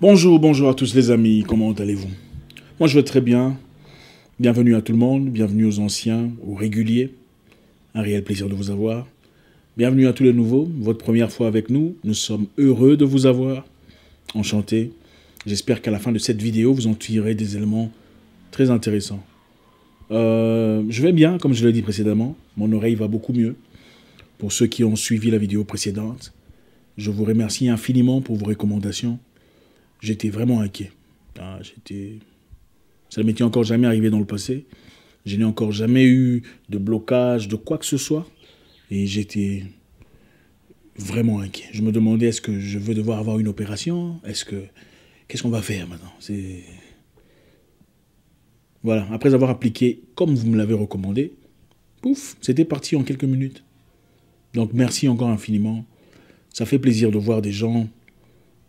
Bonjour, bonjour à tous les amis, comment allez-vous Moi je vais très bien. Bienvenue à tout le monde, bienvenue aux anciens, aux réguliers. Un réel plaisir de vous avoir. Bienvenue à tous les nouveaux, votre première fois avec nous. Nous sommes heureux de vous avoir. Enchanté. J'espère qu'à la fin de cette vidéo, vous en tirerez des éléments très intéressants. Euh, je vais bien, comme je l'ai dit précédemment. Mon oreille va beaucoup mieux. Pour ceux qui ont suivi la vidéo précédente, je vous remercie infiniment pour vos recommandations j'étais vraiment inquiet. Ah, j'étais... Ça ne m'était encore jamais arrivé dans le passé. Je n'ai encore jamais eu de blocage, de quoi que ce soit. Et j'étais vraiment inquiet. Je me demandais est-ce que je veux devoir avoir une opération Est-ce que qu'est-ce qu'on va faire maintenant C'est voilà. Après avoir appliqué comme vous me l'avez recommandé, pouf, c'était parti en quelques minutes. Donc merci encore infiniment. Ça fait plaisir de voir des gens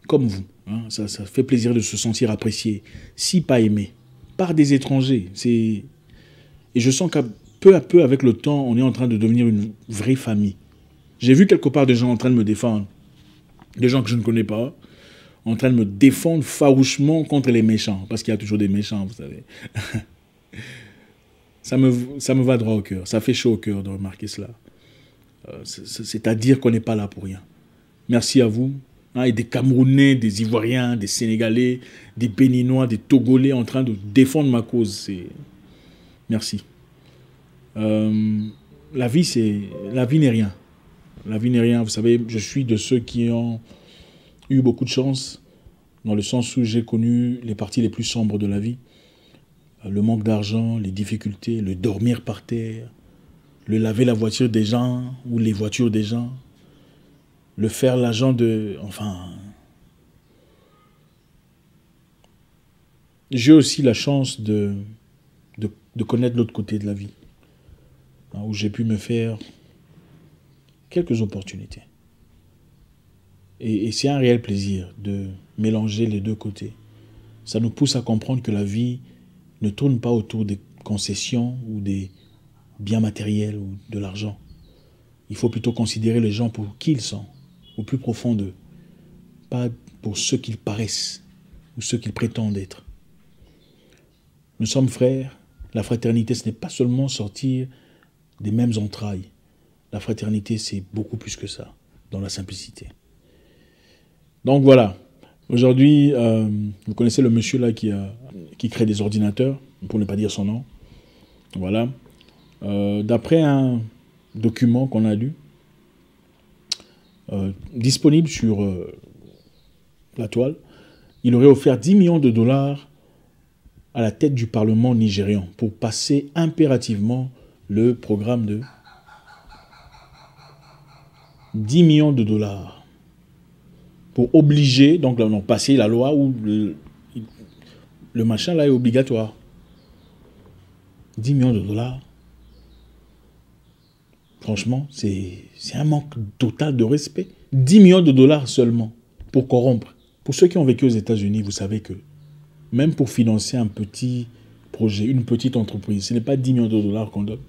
comme vous. Hein. Ça, ça, fait plaisir de se sentir apprécié, si pas aimé, par des étrangers. C'est Et je sens qu'à peu à peu, avec le temps, on est en train de devenir une vraie famille. J'ai vu quelque part des gens en train de me défendre, des gens que je ne connais pas, en train de me défendre farouchement contre les méchants, parce qu'il y a toujours des méchants, vous savez. ça, me, ça me va droit au cœur, ça fait chaud au cœur de remarquer cela. Euh, C'est-à-dire qu'on n'est pas là pour rien. Merci à vous, Hein, et des Camerounais, des Ivoiriens, des Sénégalais, des Béninois, des Togolais en train de défendre ma cause. Merci. Euh, la vie, c'est... La vie n'est rien. La vie n'est rien. Vous savez, je suis de ceux qui ont eu beaucoup de chance, dans le sens où j'ai connu les parties les plus sombres de la vie. Euh, le manque d'argent, les difficultés, le dormir par terre, le laver la voiture des gens ou les voitures des gens, le faire l'agent de... Enfin... J'ai aussi la chance de, de, connaître l'autre côté de la vie, hein, où j'ai pu me faire quelques opportunités. et c'est un réel plaisir de mélanger les deux côtés. Ça nous pousse à comprendre que la vie ne tourne pas autour des concessions ou des biens matériels ou de l'argent. Il faut plutôt considérer les gens pour qui ils sont au plus profond d'eux, pas pour ceux qu'ils paraissent ou ceux qu'ils prétendent être. Nous sommes frères. La fraternité, ce n'est pas seulement sortir des mêmes entrailles. La fraternité, c'est beaucoup plus que ça, dans la simplicité. Donc voilà. Aujourd'hui, euh, vous connaissez le monsieur là qui, qui crée des ordinateurs, pour ne pas dire son nom. Voilà. Euh, d'après un document qu'on a lu, euh, disponible sur euh, la toile, il aurait offert 10 millions de dollars à la tête du Parlement nigérian pour passer impérativement le programme de 10 millions de dollars pour obliger, donc là, on la loi où le, le machin là est obligatoire. 10 millions de dollars Franchement, c'est un manque total de respect. 10 millions de dollars seulement pour corrompre. Pour ceux qui ont vécu aux États-Unis, vous savez que même pour financer un petit projet, une petite entreprise, ce n'est pas 10 millions de dollars qu'on donne.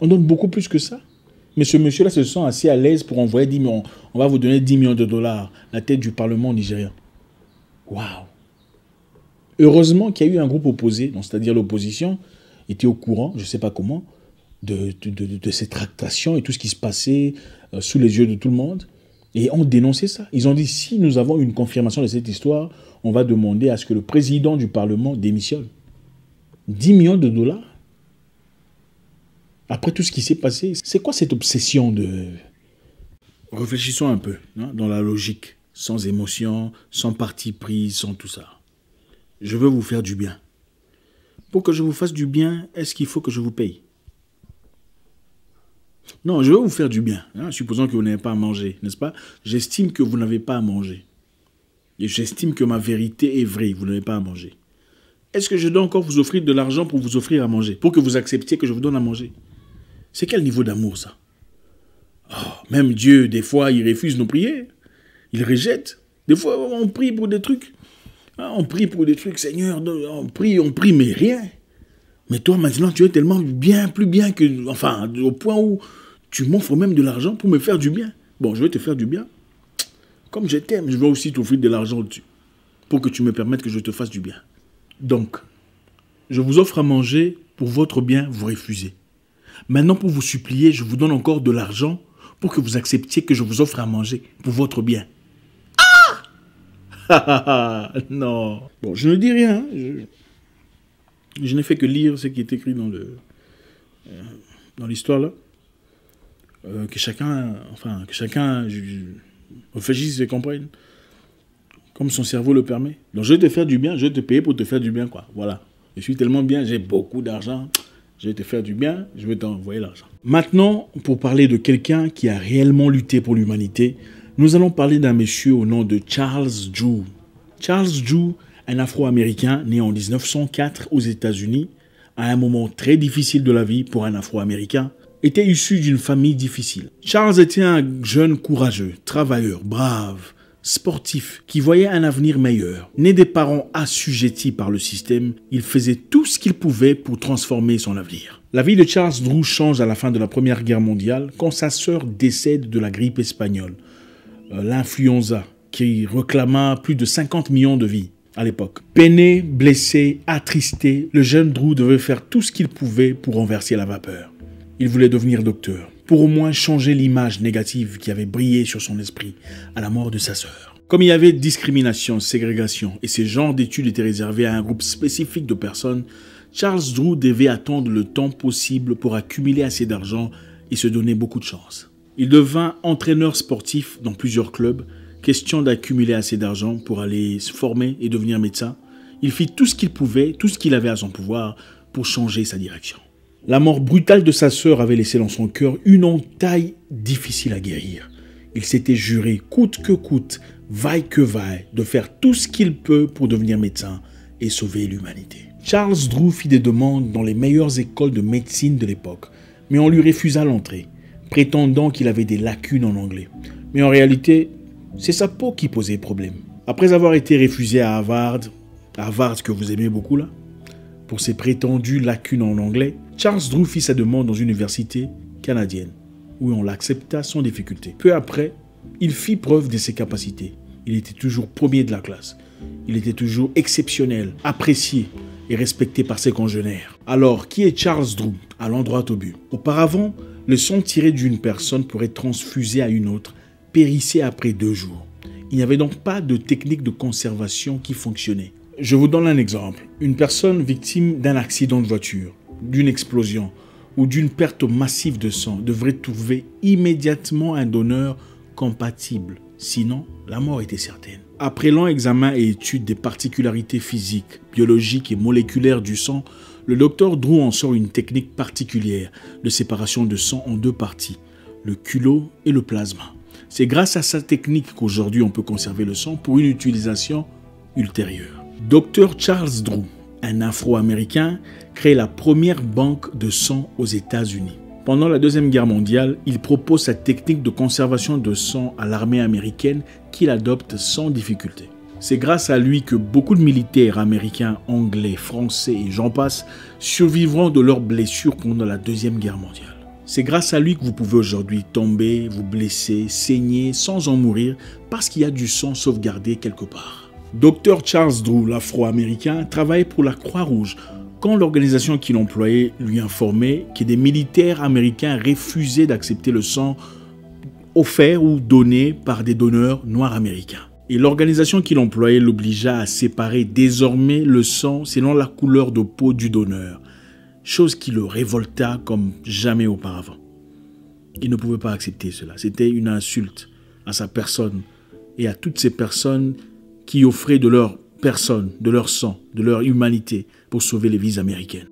On donne beaucoup plus que ça. Mais ce monsieur-là se sent assez à l'aise pour envoyer 10 millions. On va vous donner 10 millions de dollars, la tête du Parlement nigérien. Waouh Heureusement qu'il y a eu un groupe opposé, c'est-à-dire l'opposition, était au courant, je ne sais pas comment, de, ces tractations et tout ce qui se passait euh, sous les yeux de tout le monde. Et ont dénoncé ça. Ils ont dit, si nous avons une confirmation de cette histoire, on va demander à ce que le président du Parlement démissionne. 10 millions de dollars après tout ce qui s'est passé. C'est quoi cette obsession de... Réfléchissons un peu hein, dans la logique, sans émotion, sans parti pris, sans tout ça. Je veux vous faire du bien. Pour que je vous fasse du bien, est-ce qu'il faut que je vous paye non, je veux vous faire du bien, hein. supposons que vous n'avez pas à manger, n'est-ce pas J'estime que vous n'avez pas à manger. Et j'estime que ma vérité est vraie, vous n'avez pas à manger. Est-ce que je dois encore vous offrir de l'argent pour vous offrir à manger Pour que vous acceptiez que je vous donne à manger C'est quel niveau d'amour ça oh, Même Dieu, des fois, il refuse nos prières. Il rejette. Des fois, on prie pour des trucs. Hein, on prie pour des trucs, Seigneur, on prie, on prie, mais rien. Mais toi, maintenant, tu es tellement bien, plus bien que. Enfin, au point où tu m'offres même de l'argent pour me faire du bien. Bon, je vais te faire du bien. Comme je t'aime, je vais aussi t'offrir de l'argent au-dessus. Pour que tu me permettes que je te fasse du bien. Donc, je vous offre à manger pour votre bien, vous refusez. Maintenant, pour vous supplier, je vous donne encore de l'argent pour que vous acceptiez que je vous offre à manger pour votre bien. Ah non. Bon, je ne dis rien. Hein. Je... Je n'ai fait que lire ce qui est écrit dans le euh, dans l'histoire là. Euh, que chacun, enfin, que chacun réfléchisse et comprenne comme son cerveau le permet. Donc je vais te faire du bien, je vais te payer pour te faire du bien, quoi. Voilà. Je suis tellement bien, j'ai beaucoup d'argent, je vais te faire du bien, je vais t'envoyer l'argent. Maintenant, pour parler de quelqu'un qui a réellement lutté pour l'humanité, nous allons parler d'un monsieur au nom de Charles Drew. Charles Drew un Afro-Américain né en 1904 aux États-Unis, à un moment très difficile de la vie pour un Afro-Américain, était issu d'une famille difficile. Charles était un jeune courageux, travailleur, brave, sportif, qui voyait un avenir meilleur. Né des parents assujettis par le système, il faisait tout ce qu'il pouvait pour transformer son avenir. La vie de Charles Drew change à la fin de la Première Guerre mondiale quand sa sœur décède de la grippe espagnole, euh, l'influenza, qui réclama plus de 50 millions de vies à l'époque. Peiné, blessé, attristé, le jeune Drew devait faire tout ce qu'il pouvait pour renverser la vapeur. Il voulait devenir docteur, pour au moins changer l'image négative qui avait brillé sur son esprit à la mort de sa sœur. Comme il y avait discrimination, ségrégation et ces genres d'études étaient réservés à un groupe spécifique de personnes, Charles Drew devait attendre le temps possible pour accumuler assez d'argent et se donner beaucoup de chance. Il devint entraîneur sportif dans plusieurs clubs, question d'accumuler assez d'argent pour aller se former et devenir médecin, il fit tout ce qu'il pouvait, tout ce qu'il avait à son pouvoir pour changer sa direction. La mort brutale de sa sœur avait laissé dans son cœur une entaille difficile à guérir. Il s'était juré, coûte que coûte, vaille que vaille, de faire tout ce qu'il peut pour devenir médecin et sauver l'humanité. Charles Drew fit des demandes dans les meilleures écoles de médecine de l'époque, mais on lui refusa l'entrée, prétendant qu'il avait des lacunes en anglais. Mais en réalité, c'est sa peau qui posait problème. Après avoir été refusé à Harvard, Harvard que vous aimez beaucoup là, pour ses prétendues lacunes en anglais, Charles Drew fit sa demande dans une université canadienne, où on l'accepta sans difficulté. Peu après, il fit preuve de ses capacités. Il était toujours premier de la classe. Il était toujours exceptionnel, apprécié et respecté par ses congénères. Alors, qui est Charles Drew à l'endroit au but. Auparavant, le son tiré d'une personne pourrait transfuser à une autre périssait après deux jours. Il n'y avait donc pas de technique de conservation qui fonctionnait. Je vous donne un exemple. Une personne victime d'un accident de voiture, d'une explosion ou d'une perte massive de sang devrait trouver immédiatement un donneur compatible. Sinon, la mort était certaine. Après long examen et étude des particularités physiques, biologiques et moléculaires du sang, le docteur Drew en sort une technique particulière de séparation de sang en deux parties, le culot et le plasma. C'est grâce à sa technique qu'aujourd'hui on peut conserver le sang pour une utilisation ultérieure. Dr Charles Drew, un Afro-Américain, crée la première banque de sang aux États-Unis. Pendant la Deuxième Guerre mondiale, il propose sa technique de conservation de sang à l'armée américaine qu'il adopte sans difficulté. C'est grâce à lui que beaucoup de militaires américains, anglais, français et j'en passe survivront de leurs blessures pendant la Deuxième Guerre mondiale. C'est grâce à lui que vous pouvez aujourd'hui tomber, vous blesser, saigner sans en mourir parce qu'il y a du sang sauvegardé quelque part. Docteur Charles Drew, l'afro-américain, travaillait pour la Croix-Rouge quand l'organisation qui l'employait lui informait que des militaires américains refusaient d'accepter le sang offert ou donné par des donneurs noirs américains. Et l'organisation qui l'employait l'obligea à séparer désormais le sang selon la couleur de peau du donneur chose qui le révolta comme jamais auparavant. Il ne pouvait pas accepter cela. C'était une insulte à sa personne et à toutes ces personnes qui offraient de leur personne, de leur sang, de leur humanité pour sauver les vies américaines.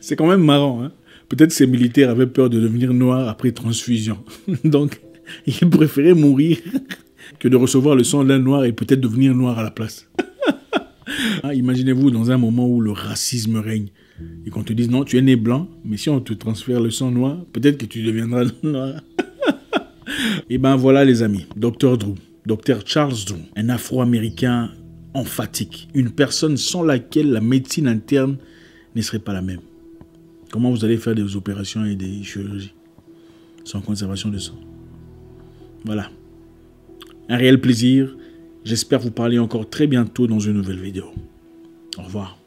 C'est quand même marrant. Hein. Peut-être ces militaires avaient peur de devenir noirs après transfusion. Donc, ils préféraient mourir que de recevoir le sang d'un noir et peut-être devenir noir à la place. Ah, imaginez-vous dans un moment où le racisme règne, et qu'on te dise non, tu es né blanc, mais si on te transfère le sang noir, peut-être que tu deviendras noir. et eh ben voilà les amis, docteur Drew, docteur Charles Drew, un Afro-Américain emphatique, une personne sans laquelle la médecine interne ne serait pas la même. Comment vous allez faire des opérations et des chirurgies sans conservation de sang Voilà. Un réel plaisir. J'espère vous parler encore très bientôt dans une nouvelle vidéo. Au revoir.